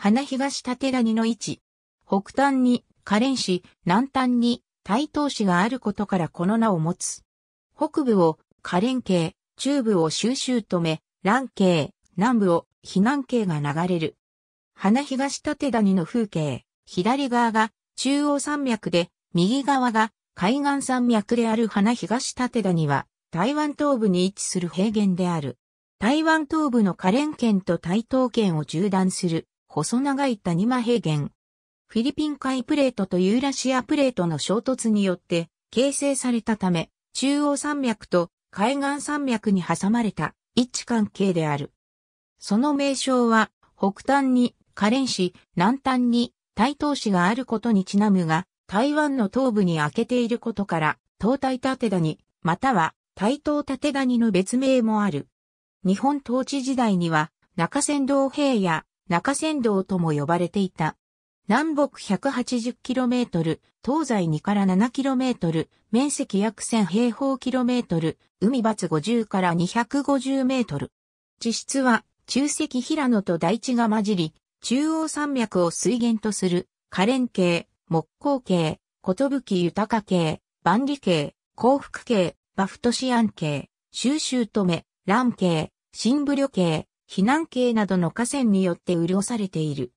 花東立谷の位置。北端に可憐市、南端に台東市があることからこの名を持つ。北部を可憐系、中部を収集止め、蘭系、南部を避難系が流れる。花東立谷の風景、左側が中央山脈で、右側が海岸山脈である花東立谷は、台湾東部に位置する平原である。台湾東部の可憐県と台東県を縦断する細長い谷間平原。フィリピン海プレートとユーラシアプレートの衝突によって形成されたため、中央山脈と海岸山脈に挟まれた位置関係である。その名称は、北端にカレン市、南端に台東市があることにちなむが、台湾の東部に開けていることから、東台立谷、または台東立谷の別名もある。日本統治時代には、中山道平野、中山道とも呼ばれていた。南北 180km、東西2から 7km、面積約1000平方キロメートル、海抜50から250メートル。地質は中石平野と大地が混じり、中央山脈を水源とする、可憐系、木工系、き豊系、万里系、幸福系、バフトシアン系、収集止め、乱系、新武旅系、避難系などの河川によって潤されている。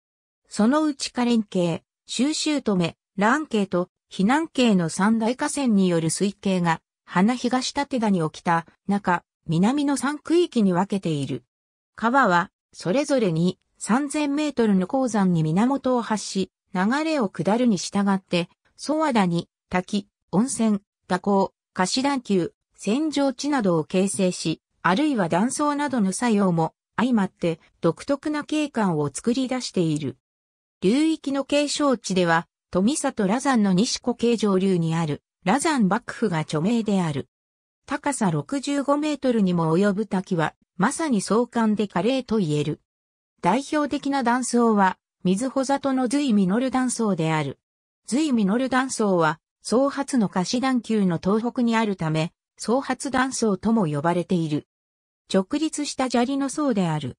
そのうち可連系、収集止め、乱系と避難系の三大河川による水系が、花東立田に起きた中、南の三区域に分けている。川は、それぞれに3000メートルの鉱山に源を発し、流れを下るに従って、ソワダに、滝、温泉、蛇行、貸し段丘、洗浄地などを形成し、あるいは断層などの作用も相まって独特な景観を作り出している。流域の景勝地では、富里羅山の西湖形上流にある、羅山幕府が著名である。高さ65メートルにも及ぶ滝は、まさに壮観で華麗と言える。代表的な断層は、水穂里の随実断層である。随実断層は、総発の貸し段級の東北にあるため、総発断層とも呼ばれている。直立した砂利の層である。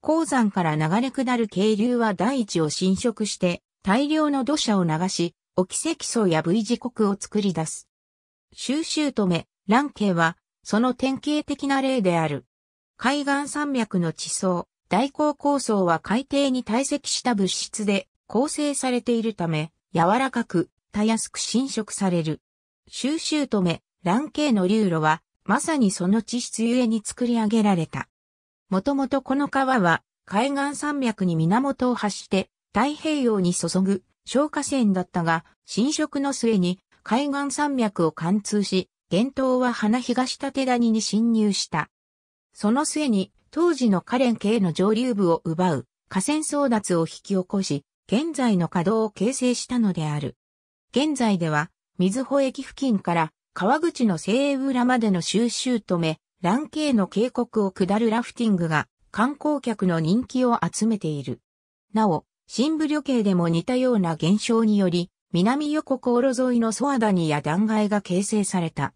鉱山から流れ下る渓流は大地を侵食して大量の土砂を流し、沖積層や V 字谷を作り出す。収集止め、乱渓はその典型的な例である。海岸山脈の地層、大鋼構層は海底に堆積した物質で構成されているため、柔らかく、たやすく侵食される。収集止め、乱渓の流路は、まさにその地質ゆえに作り上げられた。もともとこの川は、海岸山脈に源を発して、太平洋に注ぐ消火線だったが、浸食の末に海岸山脈を貫通し、源頭は花東立谷に侵入した。その末に、当時のカレン系の上流部を奪う河川争奪を引き起こし、現在の稼働を形成したのである。現在では、水穂駅付近から川口の西浦までの収集止め、ランの渓谷を下るラフティングが観光客の人気を集めている。なお、新部旅系でも似たような現象により、南横航路沿いのソアダニや断崖が形成された。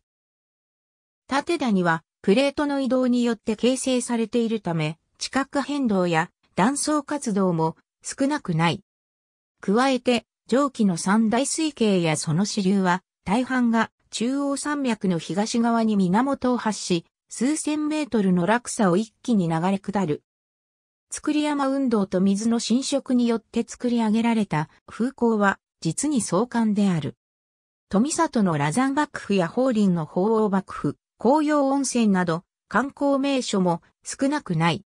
縦谷はプレートの移動によって形成されているため、地殻変動や断層活動も少なくない。加えて、上記の三大水系やその支流は大半が中央山脈の東側に源を発し、数千メートルの落差を一気に流れ下る。作り山運動と水の浸食によって作り上げられた風光は実に相関である。富里の羅山幕府や法輪の法王幕府、紅葉温泉など観光名所も少なくない。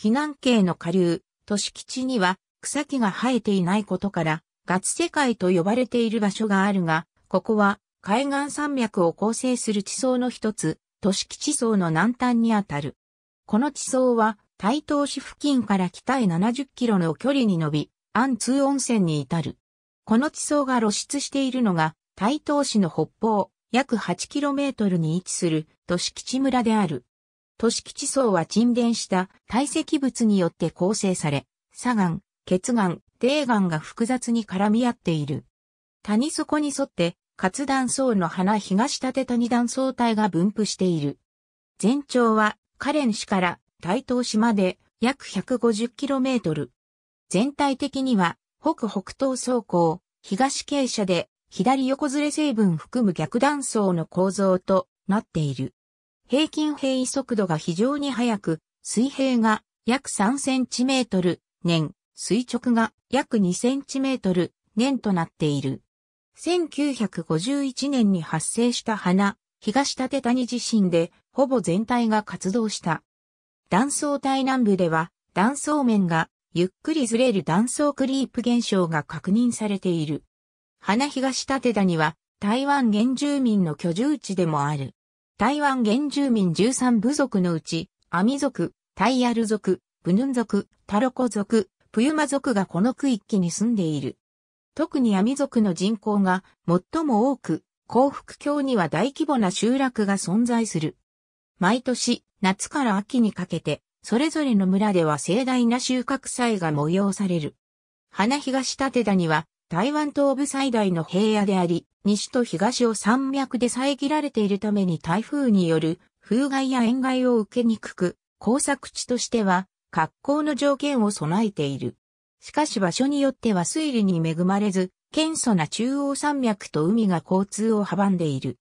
避難系の下流、都市基地には草木が生えていないことから、ガツ世界と呼ばれている場所があるが、ここは海岸山脈を構成する地層の一つ、都市基地層の南端にあたる。この地層は、台東市付近から北へ70キロの距離に伸び、安通温泉に至る。この地層が露出しているのが、台東市の北方、約8トルに位置する都市基地村である。都市基地層は沈殿した堆積物によって構成され、砂岩、血岩、泥岩が複雑に絡み合っている。谷底に沿って活断層の花東立谷断層帯が分布している。全長は、カレン市から台東市まで約 150km。全体的には、北北東走行、東傾斜で、左横ずれ成分含む逆断層の構造となっている。平均平異速度が非常に速く、水平が約 3cm 年、垂直が約 2cm 年となっている。1951年に発生した花、東立谷地震で、ほぼ全体が活動した。断層帯南部では、断層面が、ゆっくりずれる断層クリープ現象が確認されている。花東立谷は、台湾原住民の居住地でもある。台湾原住民13部族のうち、アミ族、タイヤル族、ブヌン族、タロコ族、プユマ族がこの区域に住んでいる。特に闇族の人口が最も多く、幸福郷には大規模な集落が存在する。毎年、夏から秋にかけて、それぞれの村では盛大な収穫祭が催される。花東立田には、台湾東部最大の平野であり、西と東を山脈で遮られているために台風による風害や塩害を受けにくく、工作地としては、格好の条件を備えている。しかし場所によっては推理に恵まれず、謙素な中央山脈と海が交通を阻んでいる。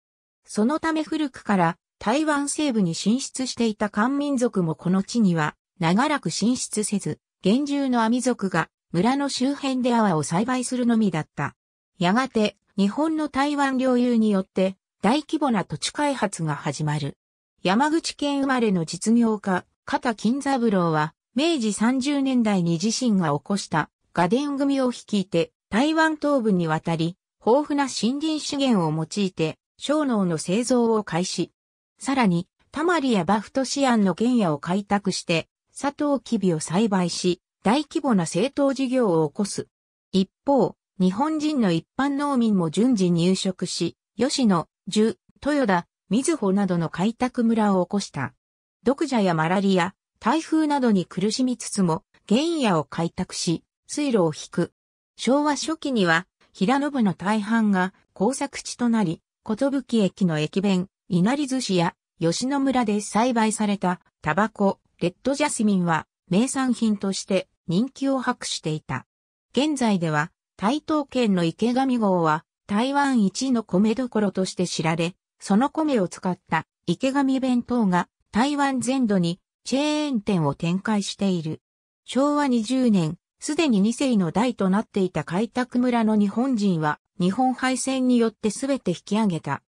そのため古くから台湾西部に進出していた漢民族もこの地には長らく進出せず、厳重の網族が村の周辺で泡を栽培するのみだった。やがて日本の台湾領有によって大規模な土地開発が始まる。山口県生まれの実業家、片金三郎は明治30年代に自身が起こしたガデン組を率いて台湾東部に渡り、豊富な森林資源を用いて、小脳の製造を開始。さらに、タマリやバフトシアンの原野を開拓して、砂糖キビを栽培し、大規模な政党事業を起こす。一方、日本人の一般農民も順次入植し、吉野、樹、豊田、水穂などの開拓村を起こした。毒蛇やマラリア、台風などに苦しみつつも、原野を開拓し、水路を引く。昭和初期には、平野部の大半が工作地となり、小とき駅の駅弁、稲荷寿司や吉野村で栽培されたタバコ、レッドジャスミンは名産品として人気を博していた。現在では台東県の池上号は台湾一の米どころとして知られ、その米を使った池上弁当が台湾全土にチェーン店を展開している。昭和20年、すでに2世の代となっていた開拓村の日本人は、日本敗戦によってすべて引き上げた。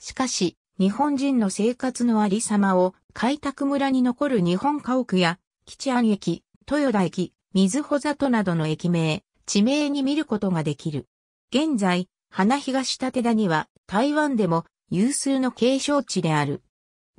しかし、日本人の生活のありさまを、開拓村に残る日本家屋や、吉安駅、豊田駅、水穂里などの駅名、地名に見ることができる。現在、花東立田には、台湾でも有数の継承地である。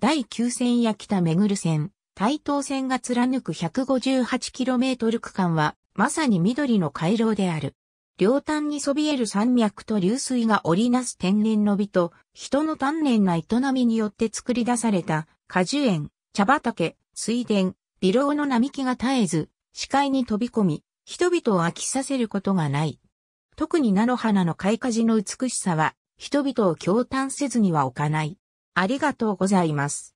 第9線や北めぐる線、対等線が貫く 158km 区間は、まさに緑の回廊である。両端にそびえる山脈と流水が織りなす天然の美と、人の丹念な営みによって作り出された、果樹園、茶畑、水田、微老の並木が絶えず、視界に飛び込み、人々を飽きさせることがない。特に菜の花の開花時の美しさは、人々を驚嘆せずには置かない。ありがとうございます。